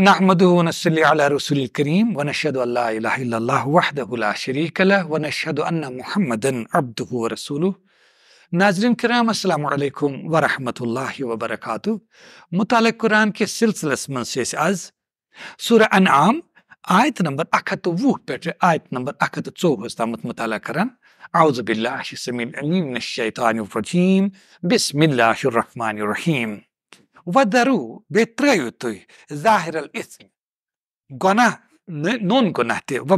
نحمده ونصلي على رسول الكريم ونشهد أن لا إله إلا الله وحده لا شريك له ونشهد أن محمدا عبده ورسوله ناظرین کرام السلام علیکم ورحمۃ اللہ وبرکاتہ متعلق قرآن کے سلسلس من سے آز سورہ انعام آیت نمبر اکھ ہتھ وُہ پٮ۪ٹھ آیت نمبر اکھ ہتھ ژوٚوُہس مطالعہ کران اعوذ باللہ سمیٖل العلیٖم الشیطان الرجیٖم بسم اللہ الرحمٰن الرحیٖم و درو توی ظاہر الاسم گناہ نون گناہ تے و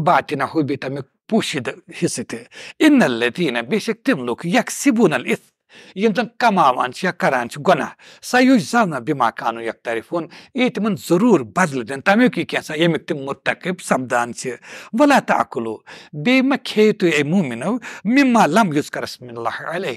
ہوئی بیتا میں پوشید حصے حصہ تیطینہ بے شک تم لوگ الاسم یم زن کماوان لک یکبونل کما کر گنا سہ یہ زمہ بما قانو یکاریفون یہ تمہور بدل دین تمی کی یمی تم منتخب سپدان و لہ تقلو اے کھو تومن لم یوز کرسم اللہ علیہ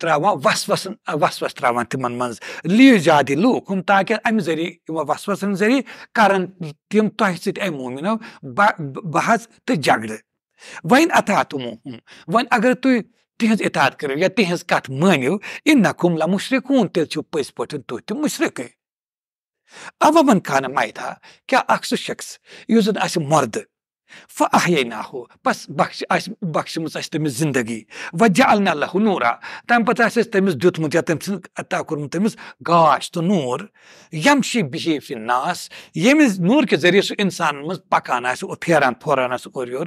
ترانسن وسوس تراوان تمن من لیو زیادہ لوک ہم تاکہ امہ ذریعہ وہ وس ذریعہ کرن تم تہ سم مومنو بحث تو جھگڑ ون عطا تمو اگر تھی تہن اطاعت کرو یا تہذملہ مشرق ہوں پز پہ تو مشرقے او بنکھا نا مائتھا اکھ سُہ شخص مرد فأحييناه پس بخش اش بخش مز اش تمس زندگی وجعلنا له نورا تم پتہ اش تمس دیتمت یا تم عطا کرمت تمس گاش تو نور یمشی بشی فی الناس یمس نور کے ذریعہ سو انسان مز پکان اس او پھیران پھوران اس اور یور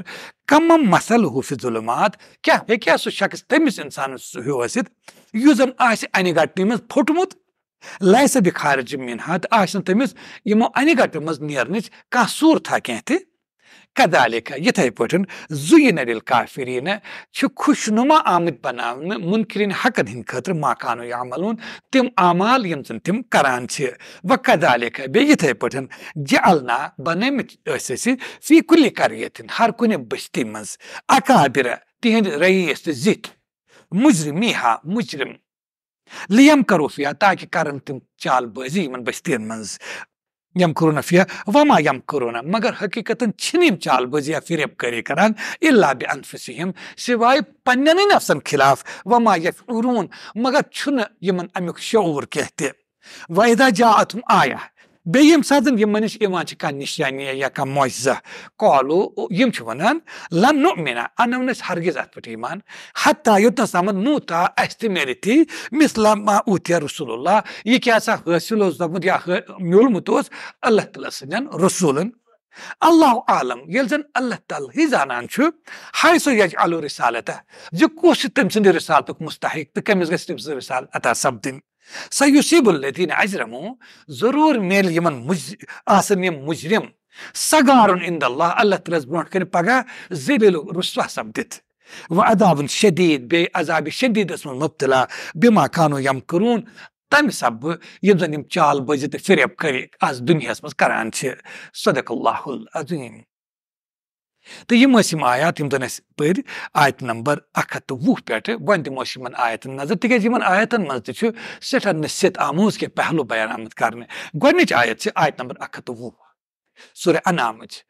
کم مسل ہو فی ظلمات کیا ہے کیا سو شخص تمس انسان ہو اسد یوزن اس انی گٹنی مز پھٹمت لایسا بخارج منها آسن تمس یمو انی گٹو مز نیرنچ کانٛہہ صوٗرتھا کینٛہہ تہِ Kadalika yetaypatın zuyine lil kafirine şu kuşnuma amit banavını münkirin hakkın hinkatır makanu yamalun tim amal yimsin tim karan çı ve kadalika be yetaypatın cealna banemit ösesi fi kulli kariyetin her kune bıştimiz akabire tihend reis zit mücrimiha mücrim Liyem karufiya ta ki karın tüm çal bazı iman bastien یم کرفیہ و وما M کورونہ مگر حقیقت چال بزیا کری کران الا اللہ بنفس سوائے پن نفسن خلاف وما ما یہ مگر چھن یمن امیک شعور کہتے وَإِذَا جَاءَتْهُمْ آیا بيمسادن يمنش إيمانش كان نشيانية يا كان معزة قالوا يمشونان لن نؤمن أنا ونس هرجز أثبت إيمان حتى يتسامد نوتا استمرتي مثل ما أوتي رسول الله يكاسا رسول زمد يا مول متوس الله تلسنن رسولن Allahu alem yelzen Allah talhi zanan şu haysu yec'alu risalete. Cü koşu temsindi risalet mustahik. Tekemiz geçti bizi risalet ata sabdin. سیوسیب الدین اجرمو ضرور میل مجر آسن یم مجرم سگارن اند اللہ اللہ تعالیٰ کن پگہ بروک رسوا روس و عذاب شدید بے عذاب شدید اس من مبتلا بما کانو یم کرون تم سب یم زن یم چال بزت فریب چریب آج دنیا مزان صدق اللہ العظیم تو یم یم آیات یم زن اس پر آیت نمبر اکھ ہتھ وُہ پہ ون دمو یمن آیتن نظر تاز ان آیتن مز سٹھا نصیحت آموز کے پہلو بیان آمت کرنے گۄڈنِچ آیت آیت نمبر اکھ ہتھ وُہ سورہ انامچ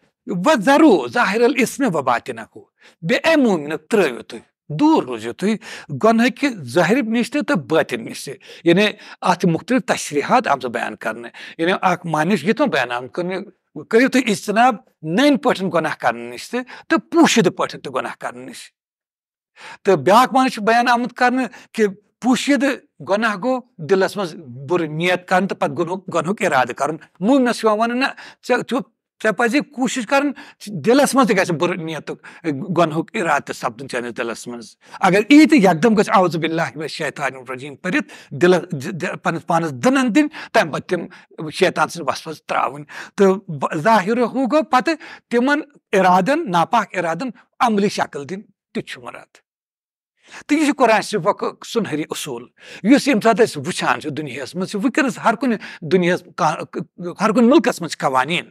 و ذرو ظاہر الاسم و باطنہ کو بے اے مومن ترٲیِو تُہۍ دوٗر روٗزِو تُہۍ گۄنہٕ کہِ ظٲہرِ نِش تہِ تہٕ بٲطِن نِش تہِ یعنی اَتھ مُختلِف تشریحات آمژٕ بیان کرنہٕ یعنی اکھ معنی چھُ یِتھ بیان آمُت کرنہٕ اجتنب ناٹن گناہ کرنے نس پوشید پا گاہ کرنے نش تو بیاا پانوش بیان آمد کروشید گناہ گو دلس مز بد کر پنہ ارادہ کر ژےٚ پَزِ کوٗشِش کَرٕنۍ دِلَس منٛز تہِ گژھِ بُرٕ نیتُک گۄنہُک اِرادٕ تہِ سَپدُن چٲنِس دِلَس منٛز اگر یی تہِ یَکدَم گژھِ اَوزٕ بِلاہ شیطان رجیٖم پٔرِتھ دِلَس پَنٕنِس پانَس دٕنَن دِنۍ تَمہِ پَتہٕ تِم شیطان سٕنٛز وَس وَس ترٛاوٕنۍ تہٕ ظاہِر ہُہ گوٚو پَتہٕ تِمَن اِرادَن ناپاک اِرادَن عملی شکل دِنۍ تہِ چھُ مُراد تہٕ یہِ چھُ قۄران شریٖفُک سُنہری اصوٗل یُس ییٚمہِ ساتہٕ أسۍ وٕچھان چھِ دُنیاہَس منٛز چھِ وٕنکیٚنَس ہر کُنہِ دُنیاہَس ہر کُنہِ مُلکَس منٛز چھِ قوانیٖن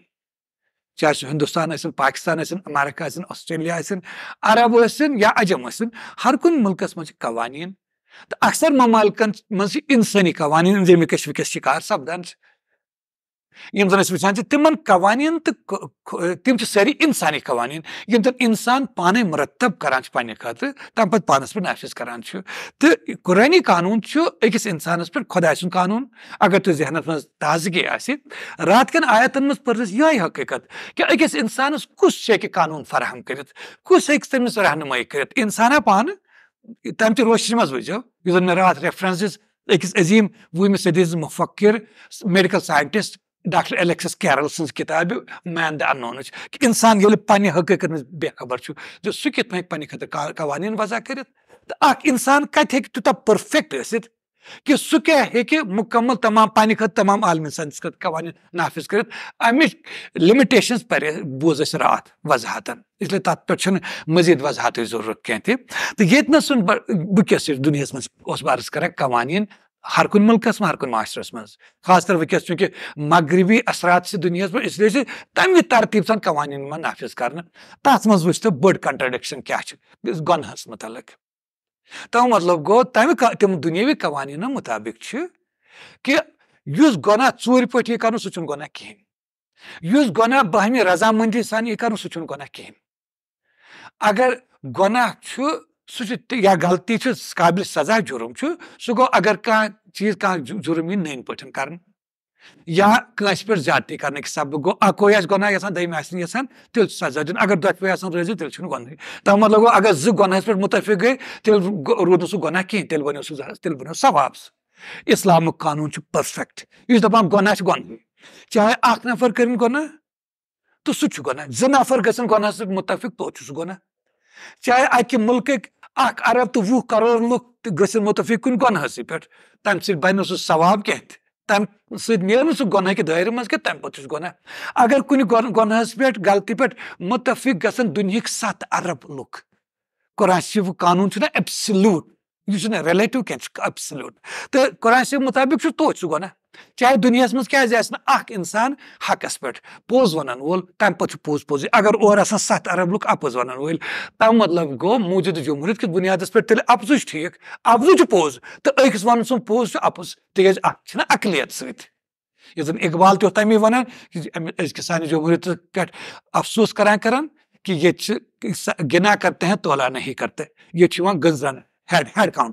Çarşı Hindistan'ısın, Pakistan'ısın, Amerika'sın, Arap Arab'ısın ya Acem'ısın. Her gün mülkes maçı kavaniyim. Aksar mamalıkan maçı insani kavaniyim. Zemikeş vikeş şikar sabdan. یم زن اس وچان تمن قوانین تو تم ساری انسانی قوانین یم زن انسان پانے مرتب کران پانے خاطر تم پہ پانس پہ نافذ کران تو قرآنی قانون اکس انسانس پہ خدا سن قانون اگر تھی ذہنس مز تازگی آس رات کن آیتن مز پرس یہ حقیقت کہ اکس انسانس کس ہیکہ قانون فراہم کرت کس ہیکہ تمس رہنمائی کرت انسانا پان تم چہ روشنی مز وجو یہ زن میں رات ریفرنسز اکس عظیم وہمہِ صدی مفکر medical scientist doctor Alexis Carrel سنز کتاب مین دا کہ انسان یو پہ حقیقت مجھے بے خبر جو سہی پنہ خطر قوانین وضع وضح کرت اكسان كات ہا پیکٹ یس کہ سہی مکمل تمام پنہ خود تمام عالمی قوانین نافذ کرت ام لمٹیشن پھر بوز وضاحتن اس لیے تات پہ مزید وضاحت ضرورت کی یتنس بس دنیا مجھ بارس کر قوانین ہر کن ملکس مجھے ہر کن معاشرہ مل خاص طرس چونکہ مغربی اثرات دنیا مجھے اس لیے تمہ ترتیب سان قوانین نافذ کرنے تک من و بڑ کنٹرڈکشن کیا گنہس متعلق مطلب تم مطلب گو تم دنوی قوانین مطابق کہ اس گا ٹور پا کر سہ گیس گناہ باہم رضامندی سان یہ کرہین اگر گناہ یا غلطی قابل سزا جرم سہ گھر چیز کچھ جرم یہ نن پا کر کنس پہ زیادتی کرنے حساب گکو آپ گناہ یسان دم یسان تیل سزا دن اگر دے روز تیل گن تمہیں مطلب اگر زر گنہ پیٹ متفق گئی تیل رو نہ کھین تیل بہ زبل بنی ساپس اسلامک قانون دَپان گۄناہ گناہ گن چاہے اخ نفر کر گنہ تو سنہ زر مُتفِق متفق چھُ سُہ گۄناہ چاہے اَکہِ ملک اخرب تو وہ کر لکھ تنفق کن گنہسی پہ سب بن سواب کی تمہیں سب میل نا سہ گک در کتنا تمہ اگر کن گنہس پہ غلطی پتفق گان دنک سات عرب لکھ قریشی و قانون ابسلیوٹ یہ ریلیٹو کی ابسلیوٹ تو قرآن مطابق تیت سہ گا چاہے دنیا مجھ ن حق پوز ون تمہ پوزی اگر سَتھ سات عرب اَپُز اپز وٲلۍ تَمہِ مطلب گو موجود پوٚز کس أکِس وَنُن سُنٛد ٹھیک چھُ تو اکس وپز چھِنہ اقلیت سی زن اقبال تَمی ازک أزکِس سانہِ پہ افسوس کرنا کران چھِ گنا کرتے ہیں تولا نہ چھُ کرتے یہ ہیڈ ہیڈ کان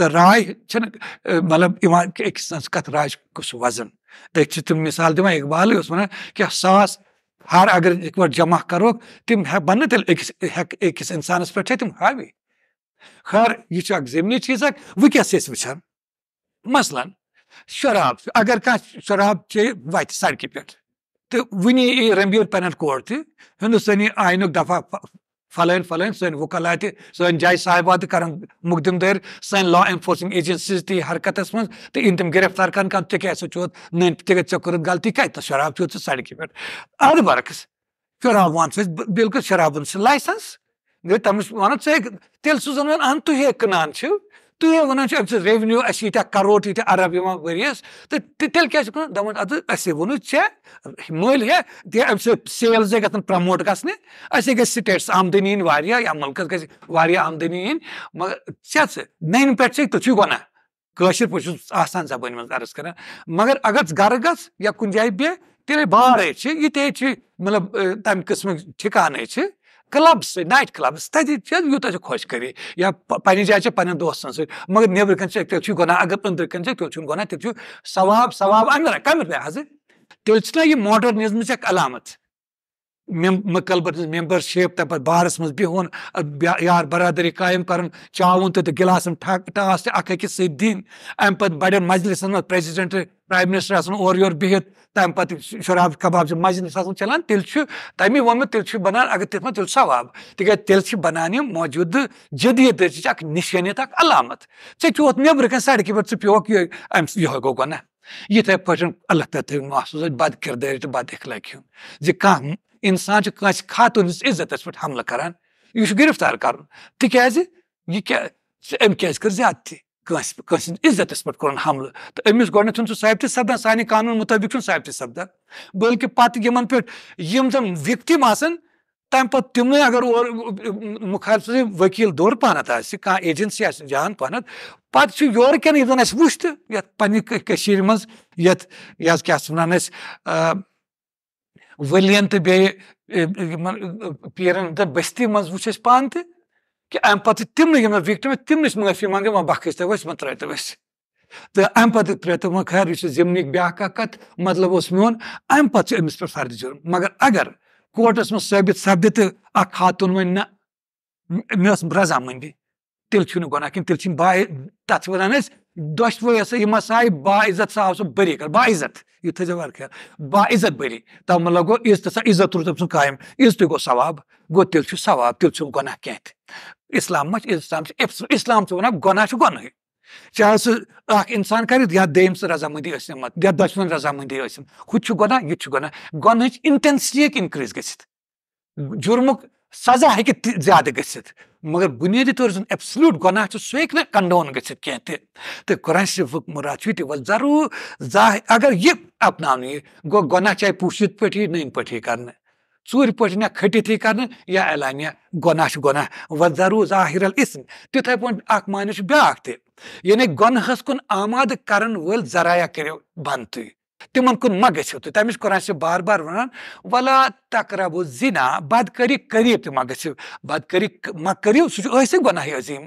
تو أکِس سٕنٛز کَتھ اک کُس گس وزن چھِ تم مثال دان اقبال اس وَنان کیٛاہ ساس ہر اگر اِکوَٹ جمع تیٚلہِ تم ہٮ۪کہٕ تیل اکس انسان پہ تم ہاوی خیر یہ زمنی چیزا أسۍ وٕچھان مثلاً شراب اگر کھانا شراب سڑکہِ وت سڑکہ پہ یی ای رنبیر پن تہِ ہِندُستٲنی آئین دفاع فلٲنۍ فلٲنۍ سٲنۍ وُکل اَتہِ سٲنۍ جایہِ صاحبہ تہِ کَرَن مُقدِم دٲر سٲنۍ لا اٮ۪نفورسِنٛگ ایجنسیٖز تہِ حرکَتَس منٛز تہٕ یِن تِم گِرفتار کَرَن کانٛہہ ژےٚ کیٛاہ سا چھُتھ نٔنۍ ژےٚ کیٛاہ ژےٚ کوٚرُتھ غلطی کَتہِ شراب چھُتھ ژٕ سڑکہِ پٮ۪ٹھ اَدٕ برعکس شراب وَن ژٕ بِلکُل شرابَن سُہ لایسَنٛس گٔے تٔمِس وَنان ژٕ ہیٚکہِ تیٚلہِ سُہ زَن وَنان اَہن تُہۍ ہے کٕنان چھِو تُہۍ ہے وَنان چھِ أمۍ سٕنٛز ریٚونیوٗ اَسہِ ییٖتیٛاہ کَرور تیٖتیٛاہ اَرب یِوان ؤریَس تہٕ تیٚلہِ کیٛاہ چھِ کَران دَپان اَدٕ اَسے ووٚنُے ژےٚ مٔلۍ ہے دِ أمۍ سٕنٛز سیلزَے گژھن پرٛموٹ گژھنہِ اَسے گژھِ سِٹیٹَس آمدٔنی یِنۍ واریاہ یا مُلکَس گژھِ واریاہ آمدٔنی یِنۍ مگر ژےٚ ژٕ نَنہِ پٮ۪ٹھ چھِ تُہۍ چھُے وَنان کٲشِر پٲٹھۍ چھُس آسان زَبٲنۍ منٛز عرض کَران مگر اگر ژٕ گَرٕ گژھ یا کُنہِ جایہِ بیٚہہ تیٚلے بارے چھِ یہِ تہِ ہے چھِ مطلب تَمہِ قٕسمٕکۍ ٹھِکانَے چھِ کٕلب سۭتۍ نایٹ کٕلبَس تَتہِ چھِ یوٗتاہ چھِ خۄش کٔری یا پَنٕنہِ جایہِ چھِ پَنٕنٮ۪ن دوستَن سۭتۍ مگر نٮ۪برٕ کَنۍ چھِ تیٚلہِ چھُ گۄناہ اگر أنٛدرٕ کَنۍ چھِ تیٚلہِ چھُنہٕ گۄناہ تیٚلہِ چھُ ثواب ثواب اَنٛدَر کَمہِ لِحاظہٕ تیٚلہِ چھِنہ یہِ ماڈٲرنِزمٕچ اَکھ علامَت مم ممبر شپ تمہ پہ بار من بہن یار برادری قائم کری چاون تو گلاسن ٹھہ ٹاس تک اکس پہ پڑے مجلسن پریزڈنٹ پرائم منسٹر یور بہت تمہ شراب کباب آسان چلان تم و تھی بنان اگر منٛز تیٚلہِ ثواب تک تھیل بوجود جدید اک اکھ علامت چیوت نبھن سڑکہ گوٚو گۄناہ پیمہ یہ اللہ تعالیٰ محفوظ بد تہٕ تو اخلٲقی ہُنٛد زی کانٛہہ انسان خاتون خاتونس عزت حملہ حمل یہ گرفتار کرن تازہ ام کی کر زیادتی تھی عزت پہ کورن حملہ تو امس گھت سا سپدان سانہ قانون مطابق چھ سابطہ سپدن بلکہ پتہ یونٹ وکتم آپ تم اگر مخار سكیل دور پہ آیجنسی آپ جان پہ پہچان یتنی مجھ یا کیا واقعہ تہٕ تہٕ بیٚیہِ یِمن بٔستی منٛز وٕچھ اَسہِ پانہٕ تہِ کہِ ورین پیرن بستی مند و تمن وکٹم تم نیچ معافی منگی وۄنۍ ترتوس تو أسۍ تہٕ اَمہِ پَتہٕ ترٛٲے وۄنۍ خیر یہِ چھُ زِمنٕکۍ تیرہ اکھ کَتھ مطلب اوس میون اَمہِ پَتہٕ چھُ أمِس پٮ۪ٹھ جُرُم منٛز ثٲبِت سَپدِ تہٕ اکھ خاتوٗن در نہ مےٚ ٲس سپد تیٚلہِ چھُنہٕ گۄناہ مندی تیٚلہِ چھِنہٕ باے تَتھ چھِ وَنان أسۍ دۄشوٕے ہسا یِم ہسا آیہِ با عزت سُہ آو سُہ بٔری کَر با عزت یہِ تھٲیزیو وارٕ خیال با عزت بٔری تَتھ مطلب گوٚو عزت ہسا عزت روٗد تٔمۍ سُنٛد قایِم عزتٕے گوٚو ثواب گوٚو تیٚلہِ چھُ ثواب تیٚلہِ چھُنہٕ گۄناہ کینٛہہ تہِ اِسلام ما چھُ اِسلام چھُ اِسلام چھُ وَنان گۄناہ چھُ گۄنہٕے چاہے سُہ اکھ اِنسان کَرِ یا دٔیِم سٕنٛز رضامٔنٛدی ٲسِن یا دۄشوَن رضامٔنٛدی ٲسِن ہُہ تہِ چھُ گۄناہ یہِ تہِ چھُ گۄناہ گۄنہٕچ اِنٹینسٹی ہیٚکہِ اِنکریٖز گٔژھِتھ جُرمُک سزا زیادہ گھت مگر بنیادی طور ایبسلوٹ گناہ سہ سو ہوں کنڈون گزت کی تو قرآن شریف مراد ضرور ظاہر اگر یہ اپنان گو گناہ چاہے پوچھ نا ہی کر وری یا ہی گۄناہ گناہ گناہ و ضرور ظاہر پٲٹھۍ پہ معنی چھُ بیٛاکھ تہِ یعنی کُن کن آماد وٲلۍ و ذرائع کرو بند تمن کن مہ گھو تھی تمہ قرآن سے بار بار ونان ولا تقرب و زنا بدکری قریب تم گھو بدکری مہ کرو سہس گناہ عظیم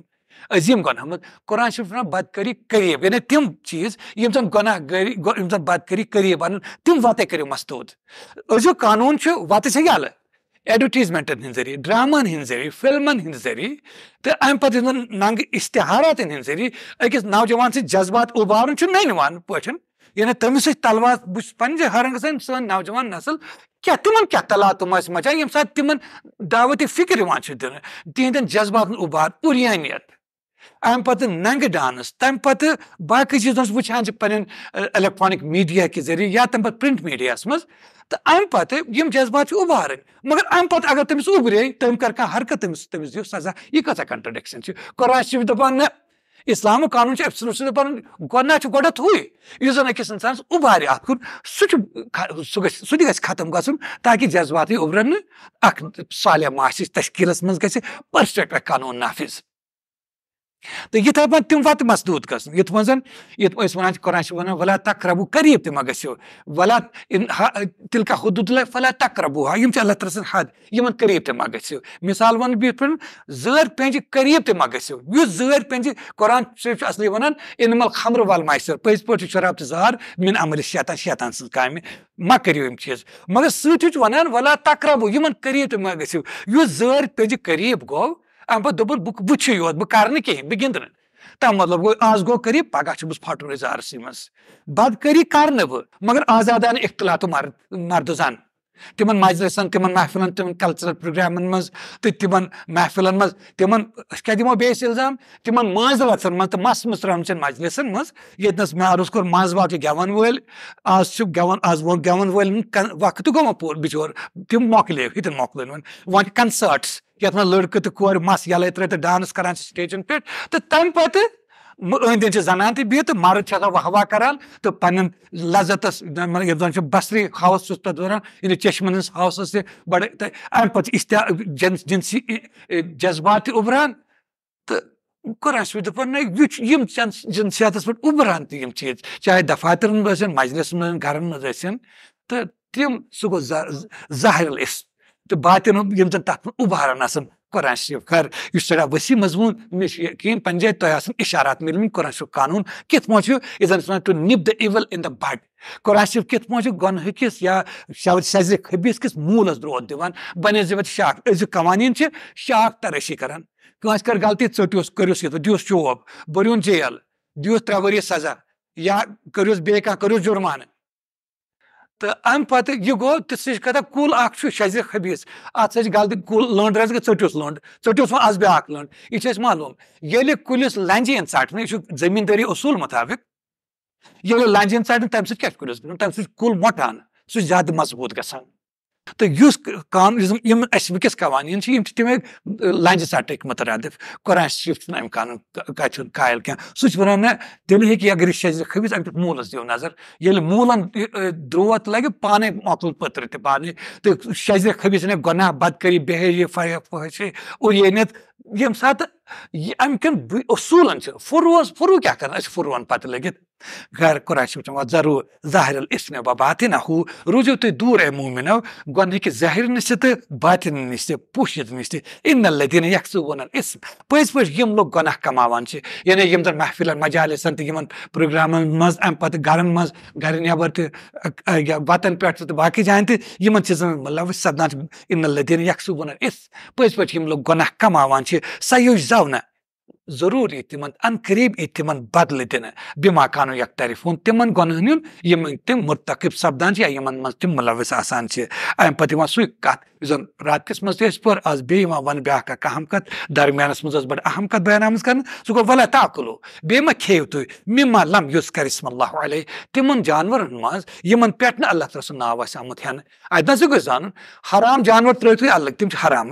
عظیم گناہ مت قرآن شریف ونان بدکری قریب یعنی تم چیز یم زن گناہ گری یم زن بدکری قریب ون تم وتے کرو مستود ازو قانون چھ وتے سے یل ایڈورٹیزمنٹن ہند ذریعہ ڈرامن ہند ذریعہ فلمن ہند ذریعہ تو امہ پتہ ننگ اشتہارات ہند ذریعہ اکس نوجوان سے جذبات ابارن چھ نہ نوان پوچھن یعنی تمس بس پنہ ہرنگ سن سن نوجوان نسل کیا تمہ تلات تمہیں مچا سات تمہ دعوت فکر دہد جذبات ابار اریانیت امت نگے ڈانس تم تمہ باقی چیز ویسے الیکٹرانک میڈیا کے ذریعہ یا تم پرنٹ میڈیا مز تو ام یم جذبات ابارن مگر ام اگر امپرس ابرے تم کر حرکت تم سزا یہ کیسا کنٹرڈکشن سے قرآن شریف داپا نہ اسلامک قانون گات گھتن اکس انسانس ابارے آپ کن سک ستم گہ جذباتی ابرنہ اختال ماس تشکیلس منسٹر قانوٗن نافذ تو یہ پہن تم وسدو گھنٹے واقع قرآن واقعہ ولا تقرب قریب تہ مہ گو وا تلقہ حد و تقربو ہا ہم اللہ تعالیٰ سن حد ان قریب تہ مہو مثال و زر پین قریب تہ گھو ز قرآن شریف اصلی واقع انمل خمر وال ماسو شراب پراف زہار منع عمر شیطن شیطن سن کم مہریو چیز مگر ستن و تقربو ان قریب تہ مہ گوس زور پج قریب گو ام پہ دن بہت یو بھینی بہت گند تم مطلب گو آج گوی پگہ چھٹورس من قریب کرزاد آخلا تو مر مرد زن تمہ مجلسن تمہ محفلن کلچرل پروگرامن منت محفلن من تمہ بیس الزام تمہ مانز لتن منت مس مترمچن مجلسن عرض مزنس میارس کانوی گیون ول آج گیو آج گیو وقت گو پور بچور تم مکل موبائل و کنساٹس یتھ منٛز لڑکہٕ تہٕ کورِ مس یلے ترٲیِتھ تہٕ ڈانس کران چھِ سٹیجن پٮ۪ٹھ تہٕ تمہِ پتہٕ أنٛدۍ أنٛدۍ چھِ زنان تہِ بِہِتھ تہٕ مرٕد چھِ آسان وَہ واہ کران تہٕ پَنٕنٮ۪ن لَزتس مطلب یَتھ زَن چھُ بصری ہاوُس چھُس تَتھ دوران یعنی چشمن ہٕنٛز ہاوُس تہِ بَڑٕ تہٕ اَمہِ پَتہٕ چھِ اِشتیا جن جنسی جذبات تہِ اُبران تہٕ کوٚر اَسہِ وۄنۍ دوٚپُن نہ یہِ چھُ یِم جنسیاتس پٮ۪ٹھ اُبران تہِ یِم چیٖز چاہے دفاترن منٛز ٲسِن مجلِس منٛز گرن منٛز ٲسِن تہٕ تِم سُہ گوٚو زہرل اِس تہٕ باتین ہُنٛد یِم زَن تَتھ منٛز اُبارن آسان قۄران شریٖف خیر یُس سٮ۪ٹھاہ ؤسیع مضموٗن مےٚ چھُ یقیٖن پَنٕنۍ جایہِ تۄہہِ آسان اِشارات مِلمٕتۍ قۄران شریٖف قانوٗن کِتھ پٲٹھۍ چھُ یہِ زَن چھُ to nip the evil in the bud قۄران شریٖف کِتھ پٲٹھۍ چھُ گۄنہٕ ہٕکِس یا شَوٕ سَزِ خبیٖس کِس موٗلَس درٛوت دِوان بَنسبت شاخ أزیُک قوانیٖن چھِ شاخ ترٲشی کَران کٲنٛسہِ کٔر غلطی ژٔٹِوُس کٔرِوُس یہِ دِیُس چوب بٔرِوُن جیل دِیُس ترٛےٚ ؤری سَزا یا کٔرِوُس بیٚیہِ کانٛہہ کٔرِوُس جُرمانہٕ تو ام پہ یہ گو تیس اکزر حبیص اتھ غلطی لنڈ رس گئی ٹھسس لنڈ ٹھس آج بیا لڑ یہ لنجہ ٹھنس زمین داری اصول مطابق یہ سۭتۍ چھُ کُل مۄٹان تم مٹان زیادٕ مضبوط گژھان تو اس قانون ونکس قوانین لنجہ ثقرف قرآن شروف امکان کتنا قائل کی سر تھیل ہی اگر اس شزر خبر اک مولس دن نظر یل مولن دروت لگی پانے متو پتر تانے تو شزر خیبس یعنی گناہ بدقری بہت فوشی اور یہ یم سات امک اصول فروغ فروغ کیا کر فرون پتہ لگت غیر قرآن شوچان ظہرو ظاہر بہ بات روزو تحریک دور امین گہری نشتہ نش توشت نش تل لدین یکسو وز پیم لوگ گناہ کما کے یعنی محفلن مجالسن پروگرامن من پہ گرن من گھر نبر تک بتن پہ باقی جان تیون چیزن مطلب سپنا ادل لدین یکسو وس پز پی گناہ کما کے سوش زو نرور ای تمہریبی تمہیں دے باکان تمہیں تم مرتخب سپدان یا تم ملوث آپ سات رات منسوب و اہم کت درمیانس مزہ بڑ اہم کت بیان آمد کر تاکلو واقل ما کھیو تم مما لم اسم اللہ علیہ تمہ جانور من پہ اللہ تعالیٰ سو آہ آمت ہین اید زان حرام جانور تر الگ تم حرام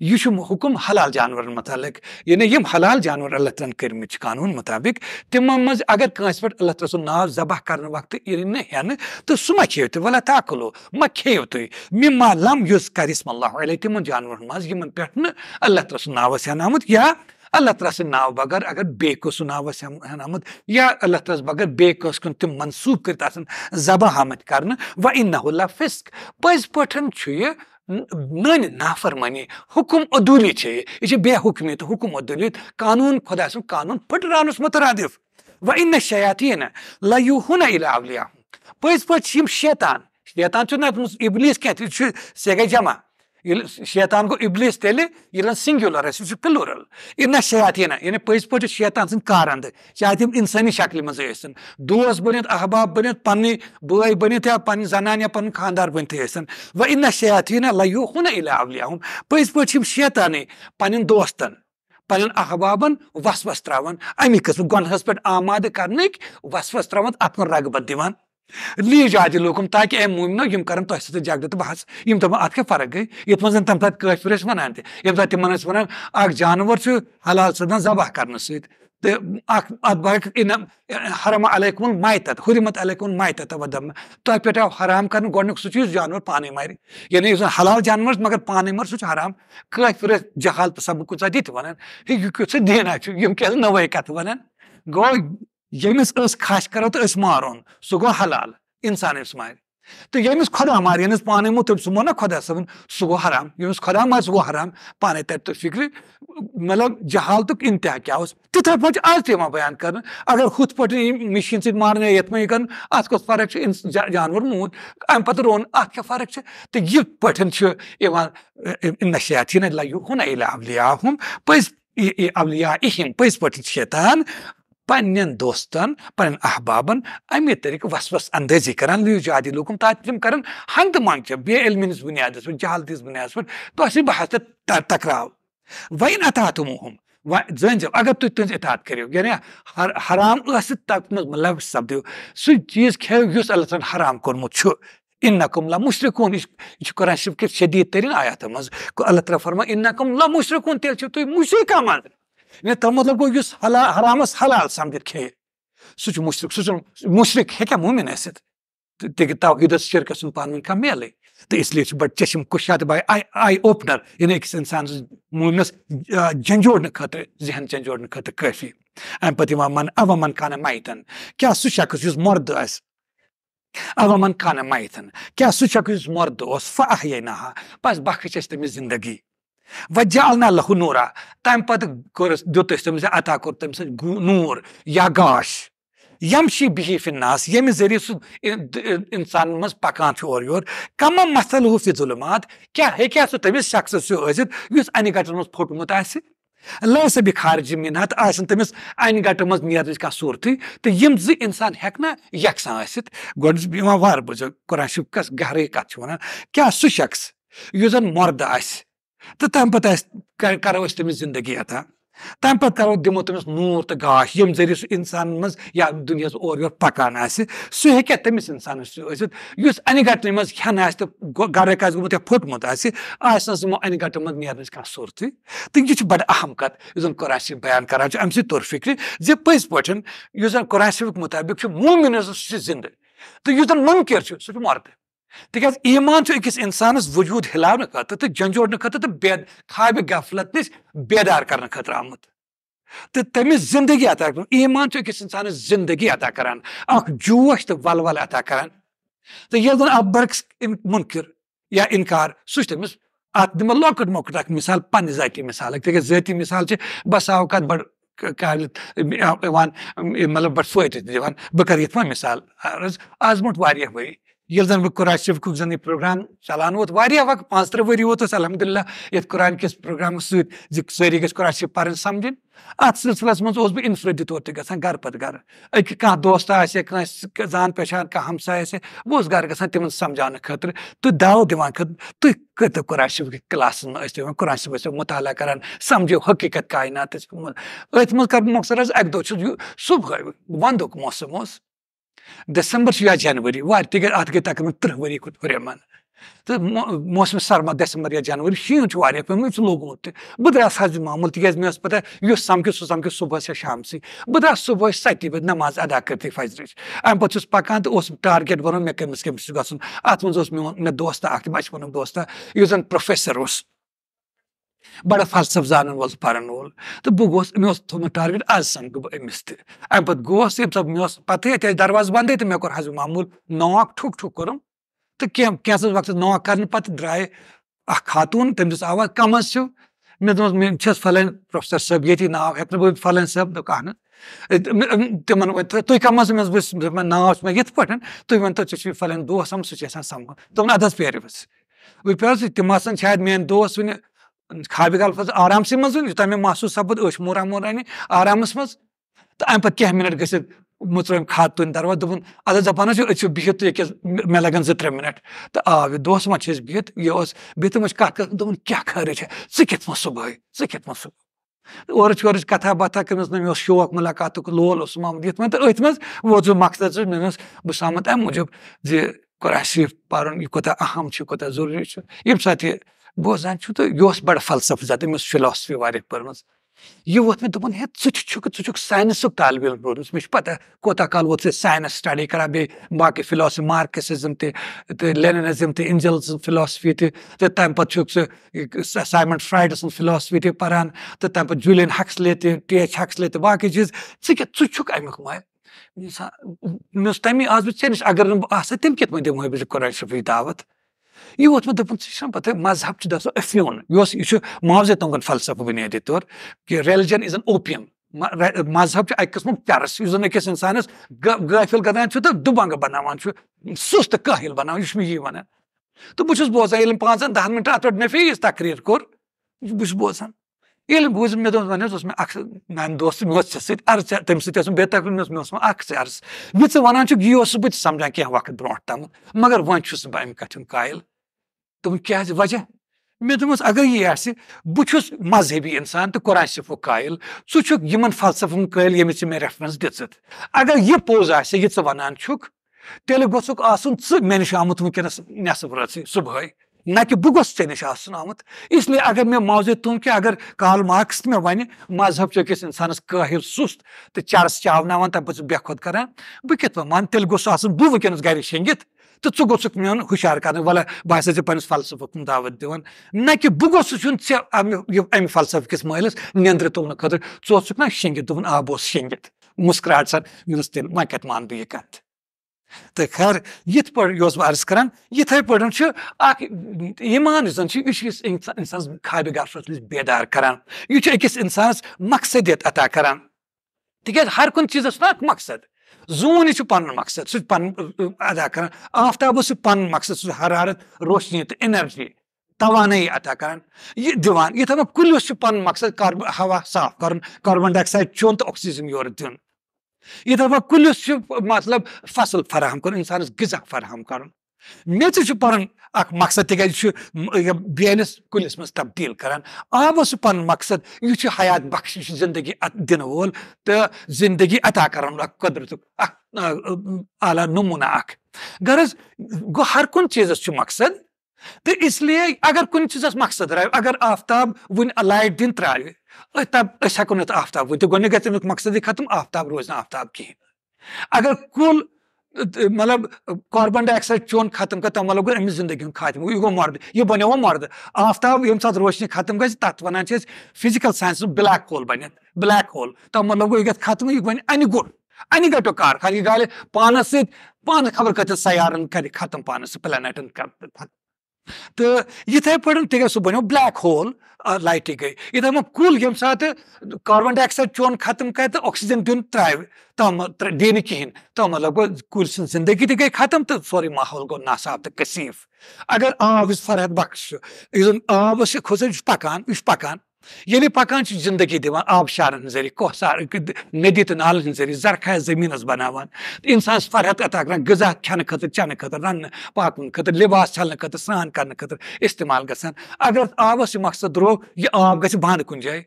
یہ حکم حلال جانور متعلق یعنی حلال جانور اللہ تعالیٰ کرم قانون مطابق مز اگر کانس پہ اللہ تعالیٰ سن ناو ذبح کر وقت اری نیو تعاقل مہ تھی میم لم یس کرسم اللہ علیہ تم جانور مز یمن پہ اللہ تعالیٰ سن ناو سین آمت یا اللہ تعالیٰ سن ناو بغیر اگر بے قسم سر ناؤ ہن آمد یا اللہ تعالیٰ بغیر تم منسوخ کر ذبح آمت کرنے و انہ چھ یہ ननि नाफरमानी हुकुम अदूली छे ये छे बेहुकमी तो हुकुम अदूली कानून खुदा सुन कानून फटरानुस मुतरादिफ व इन शयातीन लयुहुन इला अवलिया पज पज शिम शैतान शैतान चुना इबलीस क्या थी से गए जमा شیطان گو ابلیس تیل یہ سنگولر اس پلورل یہ نہ شیاطین یعنی پزی پہ شیطان سن کارند چاہے تم انسانی شکل مزن دوس بنت احباب بنت پنہ بائی بنت یا پن زنان یا پن خاندار بنت یسن و نا شیاطین لو خن الا اولیا پز پہ شیطانے پن دوست پن احباب وس وس ترا امی قسم گنہس پہ آماد کرنے وس وس ترا اپن رغبت دان لیج آج لوکن تاکہ ام کر تہ سک جگہ بہس ہم کیٛاہ فرق گٔے منٛز ساتہٕ ٲسۍ تہِ گئی من تمہیں پھر وان تمہ جانور حلال سپن ذبح سۭتۍ کرنے سب حرمہ علیہ کم مائی مایتت حت علیہ مایتت مائتت تۄہہِ پٮ۪ٹھ آو حرام حام سُہ چھُ یُس جانور پانے مار یعنی یُس اس حلال جانور مگر پانے سُہ چھُ حرام ٲسۍ پھر جہال پسپا ہے یہِ کیُتھ سُہ دینا چھُ یِم کیٛاہ چھو نئی کتان گوٚو یمس اس خاش کرو تو اس مارون سو گو حلال انسان اس مار تو یمس خدا مار ینس پانے مو تب سمو نا خدا سب سو گو حرام یمس خدا مار سو گو حرام پانے تب تو فکر مطلب جہالت انتہا کیا اس تتھ پچ آج تیما بیان کرن اگر ہوت پٹ مشین سے مارنے یت میں کن اس کس فرق چھ جانور مو ام پتہ رون اخ کیا فرق چھ تو یہ پٹن چھ ایوان نشیاتین لا یو ہن الہ لیاہم پس اولیاء اہم پس پٹ شیطان پننٮ۪ن دوستن پننٮ۪ن احبابن امہِ طریقہٕ وسوس اندٲزی کران لیوجادی لوٗکن تاکہِ تِم کرن ہنٛگتہٕ منٛگہٕ چہِ بے علمی ہٕنٛدِس بُنیادس پٮ۪ٹھ جہالتہِ ہٕنٛدِس بُنیادس پٮ۪ٹھ تۄہہِ سۭتۍ بحث تہٕ ٹکراو وۄنۍ اتا تِموہُم زٲنۍزیو اگر تُہۍ تٕہٕنٛز اطاعت کٔرِو یعنی حرام ٲسِتھ تتھ منٛز لفظ سپدِو سُہ چیٖز کھیٚیِو یُس اللہ تعالیٰ ہن حرام کوٚرمُت چھُ اِنَکُم لا مُشرِقوٗن یہِ چھُ قرآن شریٖف کِس شدیٖد تٔریٖن آیاتن منٛز اللہ تعالیٰ فرما اِنَکُم لا مُشرِقوٗن تیٚلہِ چھِو تُہۍ مُشرِق آمانٛد یعنی تَمہِ مطلب حلا حرام حلال سمدے سر مشق تہِ ہومین اثت تو شرکت سب کانٛہہ میلے تو اس لیے بڑے چشم کشات اِنسان سنس خٲطرٕ ذہن من امتن خانہ مایتَن کیا سہ شخص مرد آیا عوام خانہ میتن کیا سہ شک مرد فے بَس بس بخش تٔمِس زندگی نورا تمہ پتہ نورہ دیت اس تم عطا تم سن نور یا گاش یمشی فی الناس یمہ ذریعہ سہ کم کما فی ظلمات کیا تمس شخص سس سیثت اس این گٹن مجھ پھوٹمت لہسب خارج مات آٹو میرنچ کورتیں تو زان ہا یکست گیار قرآب گہرا کیا سہ شخص زن مرد آئے تہٕ تَمہِ تو تمہ کرو تٔمِس زندگی عطا تَمہِ تمہ دِمو تٔمِس نوٗر تہٕ گاش ییٚمہِ سُہ سُہ منٛز یا اورٕ آسہِ تٔمِس یہ ذریعہ سب انسان منہ دنیا اوور پکانے سہیا تم ثیس ان گٹن منہ تو گریک گتیا پھٹمت آپ ان گنٹو مجھے نیرن کھانا سورت تو یہ بڑے اہم کتن قراشی بیان کران سو فکر زینس زن قراثی مطابق مومکن سند زن ممکن تک ایمان اکس انسان وجود ہلانے خطر تو جنجوڑ خطر تو بے خاب غفلت نش بیدار کرنے خطر آمت تو تمہ زندگی اطاف ایمان انسان زندگی عطا کران اخ جوش تو ول ولا برعکس منکر یا انکار سہس دکٹ مکٹ اخ مثال پاکی مثال تک ذاتی مثال بہ سوک یِوان مطلب فٲیدٕ دِوان بہٕ یہ یِتھ پٲٹھۍ مِثال آز برونٛٹھ واریاہ ؤری یل زن بہ قرآن شریف کن زن یہ پروگرام چلان ووت وار وقت پانچ ترہ وری ووت الحمد للہ یت قرآن کس پروگرام سیت سی گھر قرآن شریف پہن سمجھ ات سلسلس من اس بہت انفرادی طور تک گھر پہ گھر اکی کھانا دوست زان پہچان کھانا ہمسائے آئی بہ گھر گا تم سمجھانے خاطر تو دعو دان خود تھی کرتو قرآن شریف کے کلاسن میں قرآن شریف سے مطالعہ کر سمجھو حقیقت کائنات اتم کر مقصد اک دہ صبح وندک موسم اس دسمبر سے جنوری و تک گئی تقریباً ترہ وری تہٕ موسم سرما دسمبر یا جنؤری شیٖن چھُ چھُ واریاہ پیوٚمُت یہِ لوٚگمُت جنوری شینا پیمنٹ سر معموٗل تِکیازِ مےٚ ٲس پَتہ یُس سَمکھِ سُہ سَمکھِ صبح یا شام سے بہت دس صبح ست نماز ادا کرارگیٹ بنانے کمس گھماس موستہ بچپن دوستہ زَن پوفیسر اوس بڑا فرسف زان پڑن وول تو بہت موسم ٹارگیٹ آز گوس ییٚمہِ ساتہٕ مےٚ اوس بہت ییٚتہِ ٲسۍ دروازٕ بنٛدٕے تہٕ مےٚ کوٚر مجھے معموٗل ناک ٹھُک ٹھُک کوٚرُم تہٕ کینٛہہ کینٛژھس ناک درٛایہِ خاتوٗن تٔمۍ ٹھو ٹھو کم کیسن وقت نوک کر پہ دائر اخ خاتون تم دا کم مجھے چیز فلن پیتی ناؤ ہوں بلح صاحب دکن تم تھی کم داؤ پن تنہیں فلن دس سمجھ سکا سمبھ دا تِم آسان شاید میٲنۍ دوس وٕنہِ خابقت عام سی مزے یوتھ محسوس اش مورا مورا نے آرامس مز تو امت منٹ گھت ماد تن درواز دہ مگن بہت تو آپ دنیا بہت یہ دنوں کی خرچ ہے ثتح صبح ارچ وری مےٚ اوس شوق مُلاقاتُک لول سم تہٕ تو منٛز ووت سُہ مقصد میں مجبور زراشریف کوٗتاہ اہم کتا ضروری ساتہٕ سات بوزان چھُ تہٕ یہِ اوس بَڑٕ فَلسف زیادٕ أمۍ اوس فِلاسفی واریاہ پٔرمٕژ یہِ ووٚتھ مےٚ دوٚپُن ہے ژٕ چھُکھ ژٕ چھُکھ ساینَسُک طالبہِ علم روٗدمُت مےٚ چھُ پَتہ کوتاہ کال ووت ژےٚ ساینَس سٹَڈی کَران بیٚیہِ باقٕے فِلاسفی مارکسِزم تہِ تہٕ لینِنِزم تہِ اِنجَلزم فِلاسفی تہِ تہٕ تَمہِ پَتہٕ چھُکھ ژٕ سایمَن فرٛایڈٕ سٕنٛز فِلاسفی تہِ پَران تہٕ تَمہِ پَتہٕ جوٗلِیَن ہٮ۪کسلے تہِ ٹی ایچ ہٮ۪کسلے تہِ باقٕے چیٖز ژٕ کیٛاہ ژٕ چھُکھ اَمیُک مایہِ مےٚ اوس تَمی آز بہٕ ژےٚ نِش اگر نہٕ بہٕ آسہٕ ہا تیٚلہِ کِتھ پٲٹھۍ دِمہٕ ہا بہٕ ژےٚ قۄرانہِ شریٖفٕچ دعوت یہ وو چھُ دہ مذہب سے دسو افیون یہ معاوضے تنگن فلسفہ بنیادی طور کہ ریلجن از این اوپن مذہب کے اک قسم کو ترس جو زن ایک انسانس غافل گدان تو دبنگ بنانا سست کہ بنا یہ تو بس بوزا یل پانچن دہن منٹنفی تقریر کور بس بان بھوس منسم ماند تٔمۍ سۭتۍ اوسُم بے تقریب تہِ سمجھا کینٛہہ وقت برونٛٹھ تامَتھ مگر ویسے بہت ہُنٛد قائل دوٚپُن کیٛازِ وجہ مےٚ دوٚپمَس اگر یہِ آسہِ بہٕ چھُس مذہبی اِنسان تہٕ قۄران شفُک قٲیِل ژٕ چھُکھ یِمن فلسفن قٲیِل ییٚمِس ژٕ مےٚ ریفرنس دِژٕتھ اگر یہِ پوٚز آسہِ یہِ ژٕ وَنان چھُکھ تیٚلہِ گوٚژھُکھ آسُن ژٕ مےٚ نِش آمُت وٕنکیٚنس نٮ۪صف رٲژٕے صُبحٲے نہ کہِ بہٕ گوٚژھ ژےٚ نِش آسُن آمُت اس لیے اگر مےٚ موضوع تُہُنٛد کہِ اگر کال مارکس تہِ مےٚ وَنہِ مذہب چھُ أکِس اِنسانَس کٲہِل سُست تہٕ چرٕس چاوناوان تَمہِ پَتہٕ چھُس بےٚ خۄد کَران بہٕ کِتھ پٲٹھۍ وَنہٕ تیٚلہِ گوٚژھ آسُن بہٕ وٕنکیٚنَس گَرِ شیٚنگِتھ تہٕ ژٕ گوٚژھُکھ میون ہُشار کرنہٕ وَلا بہٕ ہسا چھِ پنٕنِس فلسفُک دعوت دِوان نہ کہِ بہٕ گوٚژھُس چھُنہٕ ژےٚ اَمہِ اَمہِ فلسفہٕ کِس مٲلِس نیٚنٛدرٕ تُلنہٕ خٲطرٕ ژٕ اوسُکھ نہ شیٚنٛگِتھ دوٚپُن آ بہٕ اوسُس شیٚنٛگِتھ مُسکراہٹ سان مےٚ دوٚپُس تیٚلہِ وۄنۍ کَتہِ مانہٕ بہٕ یہِ کَتھ تہٕ خیر یِتھ پٲٹھۍ یہِ اوسُس بہٕ عرض کران یِتھٕے پٲٹھۍ چھُ اکھ ایٖمان یُس زن چھُ یہِ چھُ أکِس اِنسانس خابہِ گرفس نِش بیدار کران یہِ چھُ أکِس اِنسانس مقصدیت عطا کران تِکیازِ ہر کُنہِ چیٖزس چھُ اکھ مقصد زون پ پقصد کران کر آفتابوں پن مقصد سر حرارت روشنی تو اینرجی توانائی چھُ پَنُن مقصد کاربن ہوا صاف چیوٚن ڈائی آکسائڈ چون تو آکسیجن یور دن کلس مطلب فصل فراہم اِنسانَس غذا فراہم کَرُن مقصد تک بیس کلس مجھ تبدیل کر آپ پقص یہ حیات بخش زندگی دن وول تو زندگی عطا کرنا قدرت اخلیٰ نمونہ غرض گو ہر کن چیز مقصد تو اس لیے اگر کن چیز مقصد رو اگر آفتاب ونائٹ دن آفتاب ہیک آفتا ویسے تین مقصد ختم آفتاب روز آفتاب اگر کھین مطلب کاربن ڈائی آکسائڈ چون ختم مطلب گے امن زندگی ختم یہ گو مرد یہ بنی ورد آفتاب یم سات روشنی ختم گیس تک وان فزیکل سائنسک بلیک ہول ہول بلیک تو مطلب بلییک ہال تمہیں ختم یہ بن این گن گٹو کار خان خالی پانس سی پانے خبر کتنا سیارن کر ختم پانس سلینٹن کر تو یتھے پٲٹھۍ تہِ گٔے سُہ بنیو بلیک ہول لایٹہِ گٔے یِتھے پٲٹھۍ کُل ییٚمہِ ساتہٕ کاربن ڈاے آکسایڈ چون ختم کرِ تہٕ آکسیٖجن دیُن ترٛاوِ تم دی نہٕ کِہینۍ تمہِ مطلب گوٚو کُلۍ سٕنٛز زندگی تہِ گٔے ختم تہٕ سورُے ماحول گوٚو ناصاف تہٕ کٔسیٖف اگر آب یُس فرحت بخش چھُ یُس زَن آب اوس یہِ کھوٚت یہِ چھُ پکان یہِ چھُ پکان یہ یعنی پکان زندگی نٔدی تہٕ ذریعہ ندی ذٔریعہِ ذریعہ ذرخیز زمینس تہٕ انسان فرحت عطا غذا کھٮ۪نہٕ خٲطرٕ چٮ۪نہٕ خٲطرٕ غزہ کھن خٲطرٕ لِباس پاک خٲطرٕ سرٛان خوش خٲطرٕ کر گژھان اگر آبس یہِ مقصد روو یہِ آب گژھِ بنٛد کُنہِ جایہِ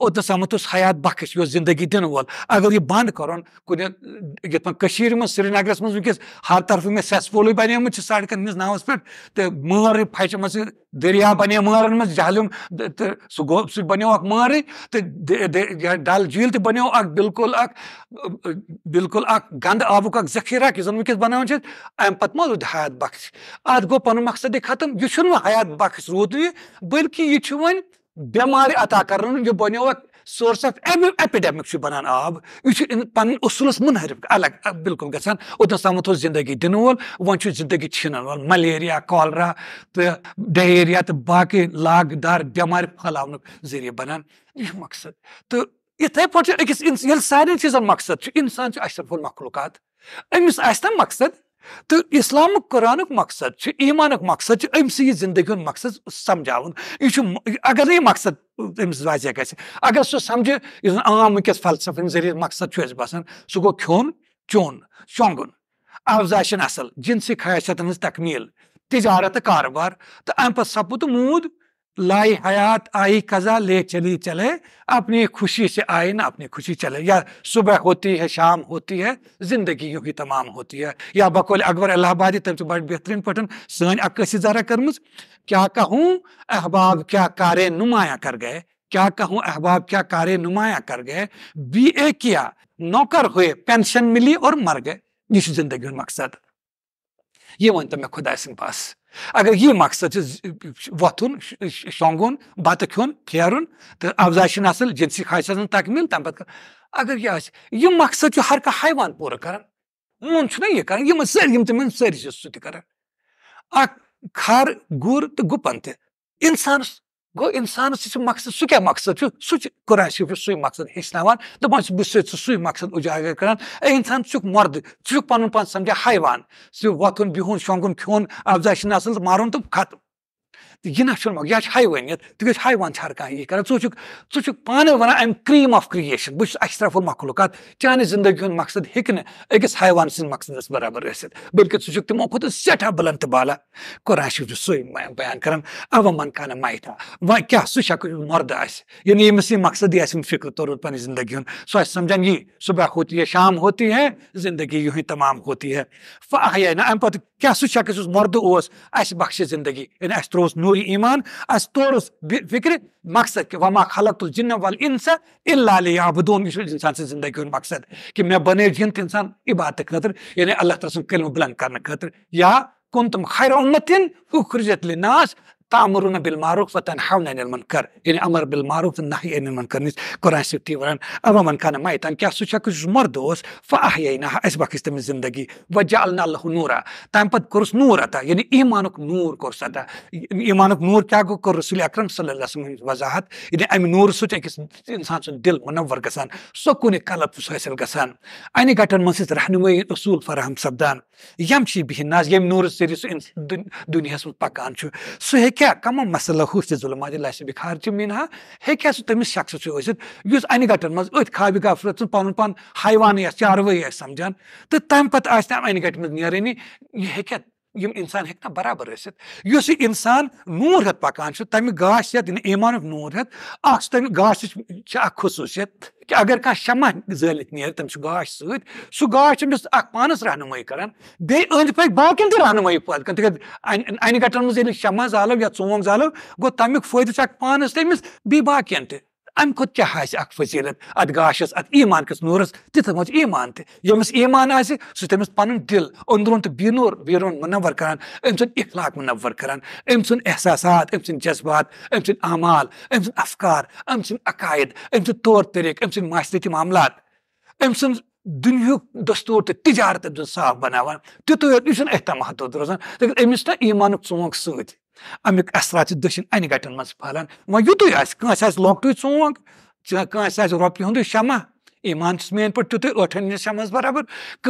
اوت تام حیات بخش یہ زندگی دن وول اگر یہ بند کرن کشیر من سری نگرس من ونکس ہر طرف میں بنی مت سڑکن ناوس پہ مر پھچ مز دریا بنے مرن مز جہلم سہ گو سہ بنو اک مر ڈل جھیل بنو اک بالکل اک بالکل اک گند آب ذخیرہ زن ونکس بنان ام پتہ ما رو حیات بخش ات گو پن مقصد ختم یہ حیات بخش روت بلکہ یہ ون بیمار عطا کر بو اب سورس آف ایپ بنان آب یہ پن اصولس منحرف الگ بالکل گانت تم زندگی دن وول و زندگی چھین وول ملیریا کالرا تو ڈہیریا تو باقی لاگ دار بمار پھلانک ذریعہ بنان یہ مقصد تو اتھے پہ اکس سارے چیزن مقصد انسان اشرف المخلوقات امس امسہ مقصد تو اسلامک قرانک مقصد ایمانک مقصد امسی زندگی مقصد سمجھا یہ اگر یہ مقصد واضح گژھِ اگر یُس سمجھ عام وٕنکیٚس فلسفہٕ فلسفہ ذٔریعہٕ مقصد چھُ اَسہِ باسان سُہ بسان سہ گو چونگن افزاشن اصل جن تکمیٖل خیسیت تہٕ کاربار تہٕ اَمہِ تو ام موٗد لائی حیات آئی قضا لے چلی چلے اپنی خوشی سے آئے نہ اپنی خوشی چلے یا صبح ہوتی ہے شام ہوتی ہے زندگی یوں ہی تمام ہوتی ہے یا بکول اکبر الہ آبادی تم سے بڑی بہترین سن زارہ کرمز کیا کہوں احباب کیا کارے نمایاں کر گئے کیا کہوں احباب کیا کارے نمایاں کر گئے بی اے کیا نوکر ہوئے پینشن ملی اور مر گئے یہ زندگی مقصد یہ ون تو میں خدا سن پاس اگر یہ مقصد وتھن شونگن بتہ کھیون پھیرن تو افزائش افزا شنسی تکمیل تمہ پہ اگر یہ یہ مقصد ہر کھانا حیوان پور کر مون چھنا یہ کر سر سی سر کھر گر تو گپن تہ انسانس वो इंसान से मकसद सु क्या मकसद थियो सु कुरान सिफ सुई मकसद हेच्नावान दपान बह सु सुई मकसद उजागर करान ए इंसान चुक मर्द चुक पन पान समझा हाईवान सु वथुन बिहुन शोंगुन खियुन अफजा नासल मारुन तो खत्म یہ نیونیت تک حیوان ہر پانہٕ کر ام کرم آف کریشن چھُس اَشرف مخلوقات چانہ زندگی مقصد نہٕ أکِس حیوان سس مقصد برابر تِمو بلکہ سٮ۪ٹھاہ بُلند بلند بالا سُے بیان کران وۄنۍ کیاہ مائتا سہ مۄردٕ مرد یعنی یس یہ مقصدی آئی فکر تورم پَنٕنہِ زندگی یی صبح ہوتی ہے شام ہوتی ہے زندگی یہ تمام ہوتی ہے مۄردٕ اوس مرد بخشہِ زندگی یعنی تروس نوری ایمان اس طورس فکر مقصد کہ وما خلق الجن والانس الا لیعبدون یہ انسان سے زندگی ہوں مقصد کہ میں بنے جن انسان عبادت خاطر یعنی اللہ تعالیٰ سن کلمہ بلند کرنے خاطر یا کنتم خیر امتن اخرجت لناس بالمعروف بالمعروف وتنحون عن عن المنکر المنکر یعنی امر نیست قرآن ورن اما تا عمر نلمار کرمر بالمار کر جمر دس وہ اس بخس تمہیں زندگی وجہ نورا نورہ تمہیں کرس نور اتا یعنی ایمانک نور کرس اتا ایمانک نور کیا گو کر رسول اکرم صلی اللہ علیہ وسلم وضاحت یعنی امہ نور سکس انسان سن دل منور گسان سکون کن قلب سس حاصل گانے گٹن من سہنمی رسول فراہم سپدان یمچی بہن ناز یم نور ذریعہ سن دنیا مجھ پکان سی کہ مسلحہ ہوسلم اللہ صبح خارچہ مینا ہا سمس شخص ورثت اس ان گٹن من خابرت سن پن پن حیوانے چاروی سمجھان تو تمہیں پہ اکنگ نیرانی یہ یم انسان برابر ہرابر رست اس نور ہکان تم گاش ہوں ایمانک نور چھِ اخ خصوصیت کہ اگر کانٛہہ شمع نیرِ تٔمِس چھُ گاش گاش ساش اخ پانی کری اند پک بین تک رہنمائیں این گٹن شمع زالو یا ژونٛگ زالو گو تمیک فائدہ تٔمِس بیٚیہِ تمہس بی امہ کیا آس فضیلت ات گاشس ات ایمان کس نورس تعداد ایمان تمس ایمان سہ تمس پن دل اندرون تو بینور بیرون منور کران ام سن اخلاق منور کران ام سن احساسات ام سن جذبات ام سن اعمال ام سن افکار ام سن عقائد ام سن سن طور طریق ام معاشرتی معاملات ام سن دنیا دستور تو تجارت ام ساف بنانا تحت احتماحت روزان لیکن امس نا ایمان چونک ست امیک اثرات دشن یُتُے آسہِ کٲنٛسہِ آسہِ لۄکٹُے لوک کٲنٛسہِ آسہِ رۄپیہِ ہُنٛدُے شمع ایمان پٲٹھۍ تیُتُے تیت ہِنٛدِس شمع برابر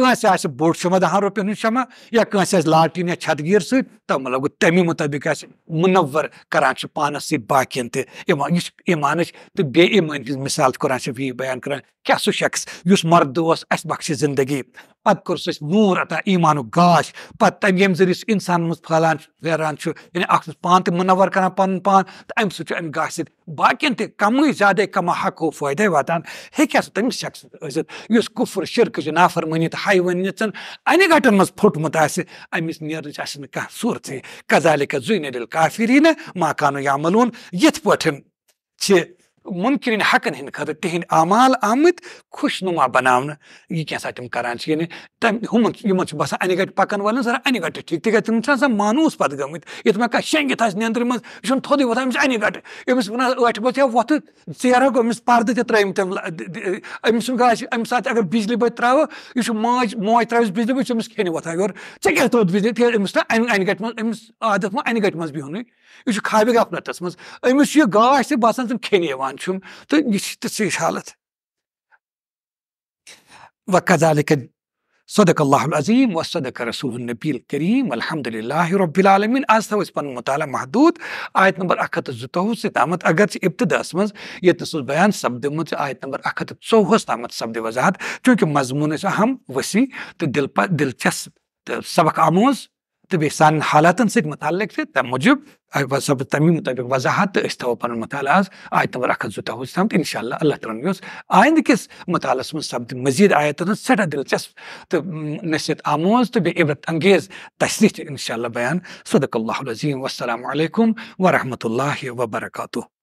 آسہِ بوٚڑ شمع دہن روپی ہند شمع یا یانس آپ یا چھت گیر تہٕ مطلب تم مطابق منور کرانے مثال قرآن سے کیا سُہ شخص اس مرد اس بخشہِ زندگی پہر سور عطا ایمانک گاش چھُ ذریعہ انسان مس پانہٕ تہِ منور کر پن پان تو ام ساش سم زیادہ کم حقوق واتان ہیٚکہِ ہا سکہ تم شخصیت غصت اس کفر شرکہ سے نافر منتھ ہائی ون اینگن من پھٹمت آسہ نیرنس نا صورتیں غزال کے زین دل کافری ماکانو یا پٲٹھۍ چھِ منکرین حقن ہند تہند اعمال آمت خوش نما بنانا یہ کیا یعنی سا تم کر بس این سر والا گٹ ٹھیک تک مانوس پت گمت یہ شینگت آپ نندر مجھے تھوڑی امس این گٹ امس امس واحد تم امس ویسے پد سات اگر بجلی بت تراو یہ ماج موج موجود بجلی بت امس یور تھود بجلی بچہ وتان گٹ امس عادت گٹ گٹم بہن یہ خابق امس یہ گاش تہ تم کھینو یِوان چھُم تہٕ یہِ حالت وَ صدق الله العظيم وصدق رسول النبي الكريم والحمد لله رب العالمين تھاوو وإسبان پَنُن محدوٗد آيات نمبر اکھ الزتوه تہٕ زٕتووُہ سٕے تامَتھ اگرچہِ بيان سبد ییٚتہِ آيات نمبر اکھ الزتوه تہٕ سبد وزاد چونك وضاحت چوٗنٛکہِ مضموٗن ٲسۍ اَہم ؤسیٖع تہٕ سبق آموز حالاتن حالات متعلق سے مجب سب تمی مطابق وضاحت استوى پر المطالعہ آیت نمبر اکھ زوتا ہوس تامت انشاءاللہ اللہ تعالیٰ یوس آئند کس مطالعس من سب مزید آیتن سٹا دلچسپ تو نصیحت آموز تو بے عبرت انگیز تشریح انشاءاللہ بیان صدق اللہ العظیم والسلام علیکم ورحمۃ اللہ وبرکاتہ